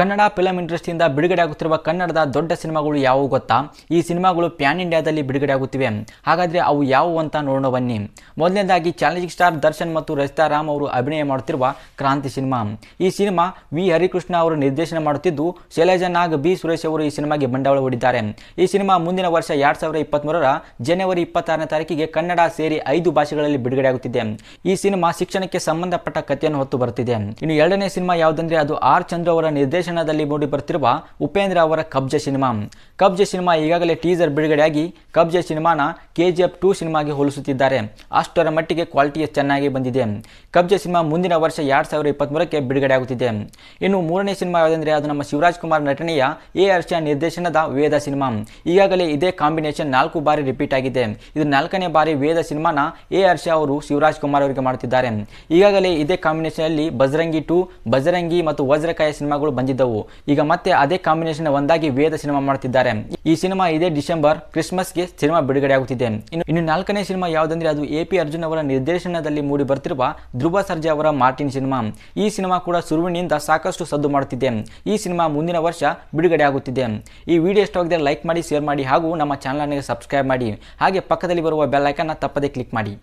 Kannada film ಇಂಡಸ್ಟ್ರಿಯಿಂದ ಬಿಡುಗಡೆ ಆಗುತ್ತಿರುವ ಕನ್ನಡದ ದೊಡ್ಡ ಸಿನಿಮಾಗಳು ಯಾವುವು ಗೊತ್ತಾ ಈ ಸಿನಿಮಾಗಳು ಪ್ಯಾನ್ ಇಂಡಿಯಾದಲ್ಲಿ ಬಿಡುಗಡೆ ಆಗುತ್ತಿವೆ ಹಾಗಾದರೆ ಅವು ಯಾವುವು ಅಂತ ನೋಡೋಣ ಬನ್ನಿ ಮೊದಲನೇದಾಗಿ ಚಾಲೆಂಜಿಂಗ್ ಸ್ಟಾರ್ ದರ್ಶನ್ ಮತ್ತು ರಚಿತಾ ರಾಮ್ ಅವರು ಅಭಿನಯ ಮಾಡುತ್ತಿರುವ ಕ್ರಾಂತಿ ಸಿನಿಮಾ ಈ ಸಿನಿಮಾ ವಿ ಹರಿಕೃಷ್ಣ ಅವರು ನಿರ್ದೇಶನ ಮಾಡುತ್ತಿದ್ದು ಶೈಲಜಾ ನಾಗ್ ಬಿ ಸುರೇಶ್ ಅವರು ಈ ಸಿನಿಮಾಗೆ ಬಂಡವಾಳ ಹೂಡಿದ್ದಾರೆ ಈ ಸಿನಿಮಾ ಮುಂದಿನ ವರ್ಷ ಎರಡು ಸಾವಿರದ ಇಪ್ಪತ್ತ್ಮೂರರ ಜನವರಿ ಇಪ್ಪತ್ತಾರನೇ ತಾರೀಕಿಗೆ ಕನ್ನಡ ಸೇರಿ ಐದು ಭಾಷೆಗಳಲ್ಲಿ ಬಿಡುಗಡೆ ಆಗುತ್ತಿದೆ ಈ ಸಿನಿಮಾ ಶಿಕ್ಷಣಕ್ಕೆ ಸಂಬಂಧಪಟ್ಟ ಕಥೆಯನ್ನು ಹೊತ್ತು ಬರುತ್ತಿದೆ ಇನ್ನು ಎರಡನೇ ಸಿನಿಮಾ ಯಾವುದಂದ್ರೆ ಅದು ಆರ್ ಚಂದ್ರ ಅವರ ನಿರ್ದೇಶ ನಿರ್ದೇಶನದಲ್ಲಿ ಮೂಡಿ ಬರುತ್ತಿರುವ ಉಪೇಂದ್ರ ಅವರ ಕಬ್ಜೆ ಸಿನಿಮಾ ಕಬ್ಜೆ ಸಿನಿಮಾ ಈಗಾಗಲೇ ಟೀಸರ್ ಬಿಡುಗಡೆಯಾಗಿ ಕಬ್ಜೆ ಸಿನಿಮಾನ ಕೆ ಜಿ ಎಫ್ ಟೂ ಸಿನಿಮಾಗೆ ಹೋಲಿಸುತ್ತಿದ್ದಾರೆ ಅಷ್ಟರ ಮಟ್ಟಿಗೆ ಕ್ವಾಲಿಟಿ ಚೆನ್ನಾಗಿ ಬಂದಿದೆ ಕಬ್ಜೆ ಸಿನಿಮಾ ಮುಂದಿನ ವರ್ಷ ಎರಡು ಸಾವಿರದ ಇಪ್ಪತ್ತ್ಮೂರಕ್ಕೆ ಆಗುತ್ತಿದೆ ಇನ್ನು ಮೂರನೇ ಸಿನಿಮಾ ಯಾವುದಂದ್ರೆ ಅದು ನಮ್ಮ ಶಿವರಾಜ್ ಕುಮಾರ್ ನಟನೆಯ ಎ ಹರ್ಷ ನಿರ್ದೇಶನದ ವೇದ ಸಿನಿಮಾ ಈಗಾಗಲೇ ಇದೇ ಕಾಂಬಿನೇಷನ್ ನಾಲ್ಕು ಬಾರಿ ರಿಪೀಟ್ ಆಗಿದೆ ಇದು ನಾಲ್ಕನೇ ಬಾರಿ ವೇದ ಸಿನಿಮಾನ ಎ ಹರ್ಷ ಅವರು ಶಿವರಾಜ್ ಕುಮಾರ್ ಅವರಿಗೆ ಮಾಡುತ್ತಿದ್ದಾರೆ ಈಗಾಗಲೇ ಇದೇ ಅಲ್ಲಿ ಬಜರಂಗಿ ಟು ಬಜರಂಗಿ ಮತ್ತು ವಜ್ರಕಾಯ ಸಿನಿಮಾಗಳು ಬಂದಿದೆ ಬಂದಿದ್ದವು ಈಗ ಮತ್ತೆ ಅದೇ ಕಾಂಬಿನೇಷನ್ ಒಂದಾಗಿ ವೇದ ಸಿನಿಮಾ ಮಾಡುತ್ತಿದ್ದಾರೆ ಈ ಸಿನಿಮಾ ಇದೇ ಡಿಸೆಂಬರ್ ಕ್ರಿಸ್ಮಸ್ಗೆ ಸಿನಿಮಾ ಬಿಡುಗಡೆ ಆಗುತ್ತಿದೆ ಇನ್ನು ಇನ್ನು ನಾಲ್ಕನೇ ಸಿನಿಮಾ ಯಾವುದಂದ್ರೆ ಅದು ಎ ಪಿ ಅರ್ಜುನ್ ಅವರ ನಿರ್ದೇಶನದಲ್ಲಿ ಮೂಡಿ ಬರ್ತಿರುವ ಧ್ರುವ ಸರ್ಜಾ ಅವರ ಮಾರ್ಟಿನ್ ಸಿನಿಮಾ ಈ ಸಿನಿಮಾ ಕೂಡ ಸುರುವಿನಿಂದ ಸಾಕಷ್ಟು ಸದ್ದು ಮಾಡುತ್ತಿದೆ ಈ ಸಿನಿಮಾ ಮುಂದಿನ ವರ್ಷ ಬಿಡುಗಡೆ ಆಗುತ್ತಿದೆ ಈ ವಿಡಿಯೋ ಇಷ್ಟವಾಗಿದೆ ಲೈಕ್ ಮಾಡಿ ಶೇರ್ ಮಾಡಿ ಹಾಗೂ ನಮ್ಮ ಚಾನಲ್ನಿಗೆ ಸಬ್ಸ್ಕ್ರೈಬ್ ಮಾಡಿ ಹಾಗೆ ಪಕ್ಕದಲ್ಲಿ ಬರುವ ನ ತಪ್ಪದೇ ಕ್ಲಿಕ್ ಮಾಡಿ